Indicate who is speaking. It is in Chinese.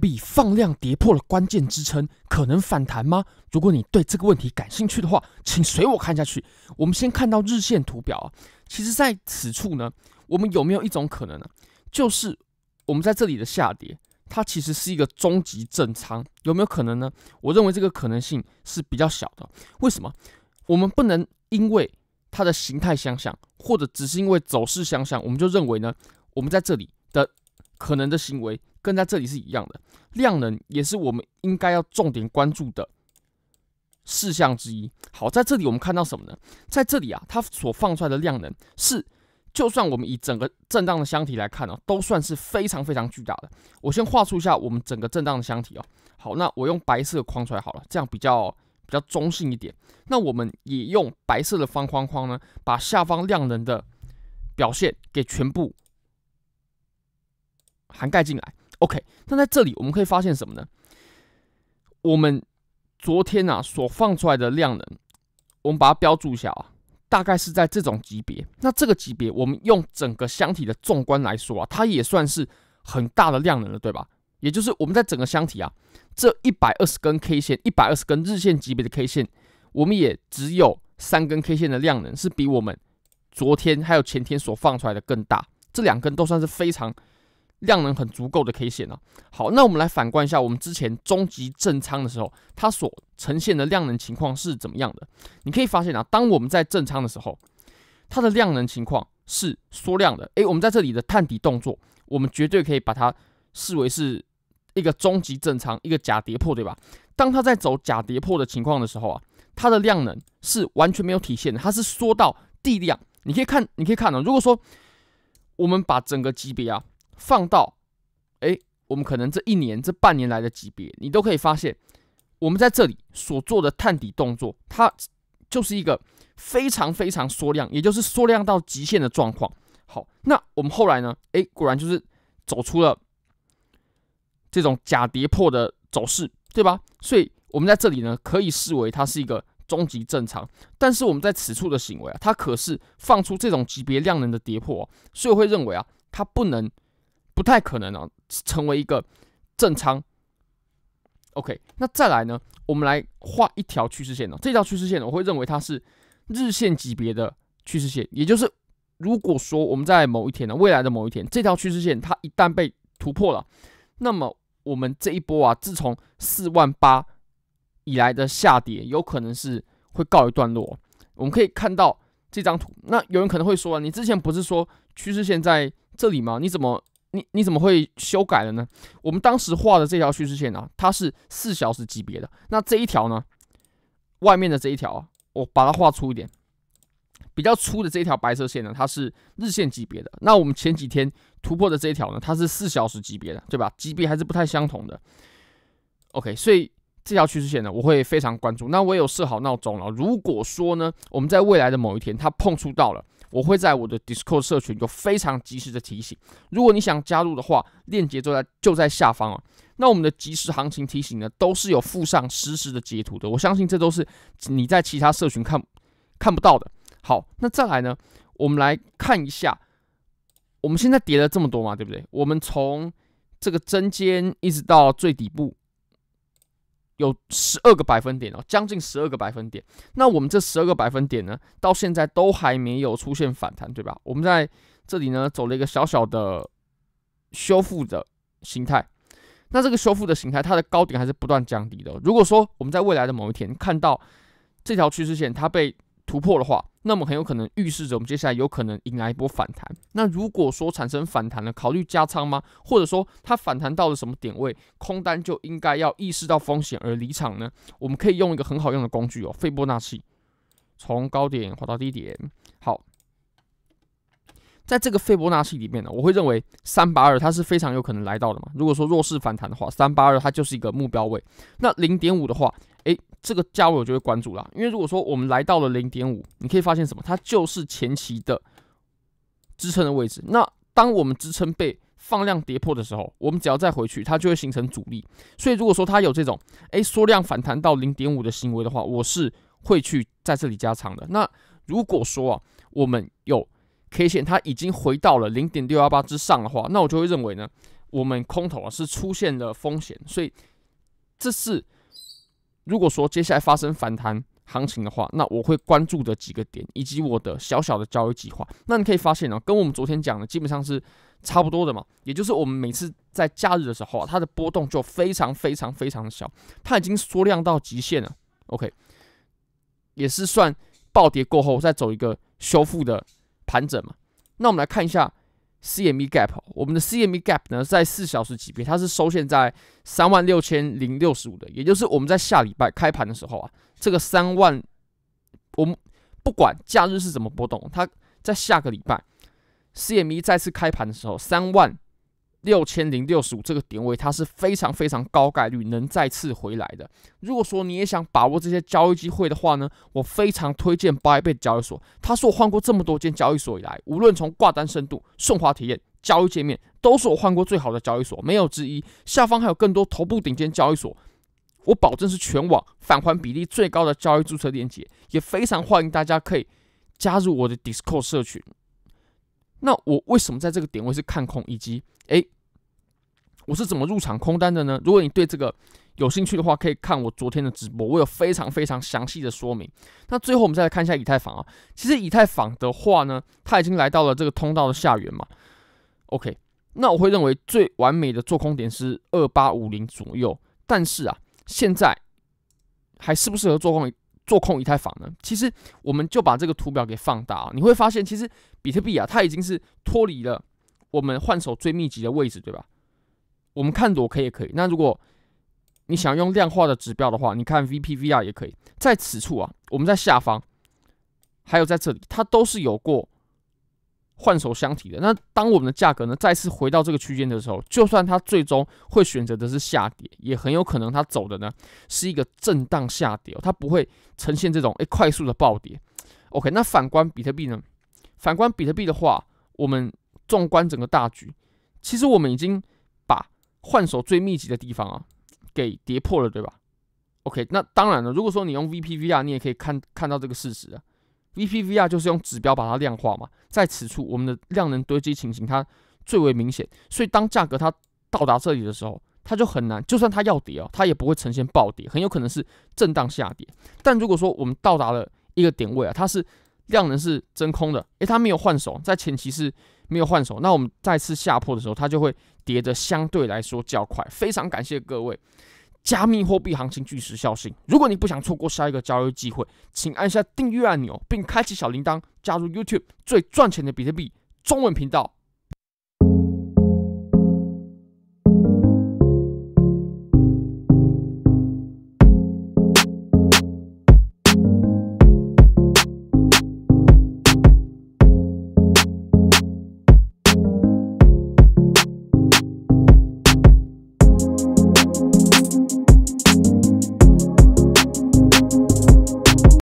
Speaker 1: 比放量跌破了关键支撑，可能反弹吗？如果你对这个问题感兴趣的话，请随我看下去。我们先看到日线图表啊，其实在此处呢，我们有没有一种可能呢？就是我们在这里的下跌，它其实是一个终极震仓，有没有可能呢？我认为这个可能性是比较小的。为什么？我们不能因为它的形态相像，或者只是因为走势相像，我们就认为呢？我们在这里的可能的行为。跟在这里是一样的，量能也是我们应该要重点关注的事项之一。好，在这里我们看到什么呢？在这里啊，它所放出来的量能是，就算我们以整个震荡的箱体来看呢，都算是非常非常巨大的。我先画出一下我们整个震荡的箱体哦。好，那我用白色框出来好了，这样比较比较中性一点。那我们也用白色的方框框呢，把下方量能的表现给全部涵盖进来。OK，那在这里我们可以发现什么呢？我们昨天啊所放出来的量能，我们把它标注一下啊，大概是在这种级别。那这个级别，我们用整个箱体的纵观来说啊，它也算是很大的量能了，对吧？也就是我们在整个箱体啊这一百二十根 K 线，一百二十根日线级别的 K 线，我们也只有三根 K 线的量能是比我们昨天还有前天所放出来的更大，这两根都算是非常。量能很足够的 K 线啊。好，那我们来反观一下我们之前终极正仓的时候，它所呈现的量能情况是怎么样的？你可以发现啊，当我们在正仓的时候，它的量能情况是缩量的。诶，我们在这里的探底动作，我们绝对可以把它视为是一个终极正仓，一个假跌破，对吧？当它在走假跌破的情况的时候啊，它的量能是完全没有体现，它是缩到地量。你可以看，你可以看啊，如果说我们把整个级别啊。放到，哎，我们可能这一年这半年来的级别，你都可以发现，我们在这里所做的探底动作，它就是一个非常非常缩量，也就是缩量到极限的状况。好，那我们后来呢？哎，果然就是走出了这种假跌破的走势，对吧？所以，我们在这里呢，可以视为它是一个终极正常。但是，我们在此处的行为啊，它可是放出这种级别量能的跌破，所以会认为啊，它不能。不太可能啊，成为一个正仓。OK，那再来呢？我们来画一条趋势线呢。这条趋势线，我会认为它是日线级别的趋势线。也就是，如果说我们在某一天呢，未来的某一天，这条趋势线它一旦被突破了，那么我们这一波啊，自从四万八以来的下跌，有可能是会告一段落。我们可以看到这张图。那有人可能会说啊，你之前不是说趋势线在这里吗？你怎么？你你怎么会修改了呢？我们当时画的这条趋势线啊，它是四小时级别的。那这一条呢，外面的这一条啊，我把它画粗一点，比较粗的这一条白色线呢，它是日线级别的。那我们前几天突破的这一条呢，它是四小时级别的，对吧？级别还是不太相同的。OK，所以这条趋势线呢，我会非常关注。那我有设好闹钟了。如果说呢，我们在未来的某一天它碰触到了。我会在我的 Discord 社群有非常及时的提醒，如果你想加入的话，链接就在就在下方哦。那我们的即时行情提醒呢，都是有附上实时的截图的，我相信这都是你在其他社群看看不到的。好，那再来呢，我们来看一下，我们现在叠了这么多嘛，对不对？我们从这个针尖一直到最底部。有十二个百分点哦，将近十二个百分点。那我们这十二个百分点呢，到现在都还没有出现反弹，对吧？我们在这里呢走了一个小小的修复的形态。那这个修复的形态，它的高点还是不断降低的。如果说我们在未来的某一天看到这条趋势线，它被突破的话，那么很有可能预示着我们接下来有可能迎来一波反弹。那如果说产生反弹了，考虑加仓吗？或者说它反弹到了什么点位，空单就应该要意识到风险而离场呢？我们可以用一个很好用的工具哦，斐波那契。从高点滑到低点，好，在这个斐波那契里面呢，我会认为三八二它是非常有可能来到的嘛。如果说弱势反弹的话，三八二它就是一个目标位。那零点五的话。这个价位我就会关注啦，因为如果说我们来到了零点五，你可以发现什么？它就是前期的支撑的位置。那当我们支撑被放量跌破的时候，我们只要再回去，它就会形成阻力。所以如果说它有这种哎缩量反弹到零点五的行为的话，我是会去在这里加仓的。那如果说啊，我们有 K 线它已经回到了零点六幺八之上的话，那我就会认为呢，我们空头啊是出现了风险，所以这是。如果说接下来发生反弹行情的话，那我会关注的几个点以及我的小小的交易计划。那你可以发现啊，跟我们昨天讲的基本上是差不多的嘛，也就是我们每次在假日的时候，啊，它的波动就非常非常非常的小，它已经缩量到极限了。OK，也是算暴跌过后再走一个修复的盘整嘛。那我们来看一下。CME gap，我们的 CME gap 呢在四小时级别，它是收线在三万六千零六十五的，也就是我们在下礼拜开盘的时候啊，这个三万，我们不管假日是怎么波动，它在下个礼拜 CME 再次开盘的时候，三万。六千零六十五这个点位，它是非常非常高概率能再次回来的。如果说你也想把握这些交易机会的话呢，我非常推荐 b b y 八 t 交易所。它是我换过这么多间交易所以来，无论从挂单深度、顺滑体验、交易界面，都是我换过最好的交易所，没有之一。下方还有更多头部顶尖交易所，我保证是全网返还比例最高的交易注册链接。也非常欢迎大家可以加入我的 Discord 社群。那我为什么在这个点位是看空，以及哎？我是怎么入场空单的呢？如果你对这个有兴趣的话，可以看我昨天的直播，我有非常非常详细的说明。那最后我们再来看一下以太坊啊，其实以太坊的话呢，它已经来到了这个通道的下缘嘛。OK，那我会认为最完美的做空点是二八五零左右，但是啊，现在还适不适合做空做空以太坊呢。其实我们就把这个图表给放大啊，你会发现其实比特币啊，它已经是脱离了我们换手最密集的位置，对吧？我们看裸 K 也可以。那如果你想用量化的指标的话，你看 V P V R 也可以。在此处啊，我们在下方，还有在这里，它都是有过换手箱体的。那当我们的价格呢再次回到这个区间的时候，就算它最终会选择的是下跌，也很有可能它走的呢是一个震荡下跌，它不会呈现这种诶快速的暴跌。OK，那反观比特币呢？反观比特币的话，我们纵观整个大局，其实我们已经。换手最密集的地方啊，给跌破了，对吧？OK，那当然了，如果说你用 V P V R，你也可以看看到这个事实啊。V P V R 就是用指标把它量化嘛。在此处，我们的量能堆积情形它最为明显，所以当价格它到达这里的时候，它就很难，就算它要跌啊，它也不会呈现暴跌，很有可能是震荡下跌。但如果说我们到达了一个点位啊，它是量能是真空的，诶，它没有换手，在前期是。没有换手，那我们再次下破的时候，它就会跌的相对来说较快。非常感谢各位！加密货币行情具时效性，如果你不想错过下一个交易机会，请按下订阅按钮并开启小铃铛，加入 YouTube 最赚钱的比特币中文频道。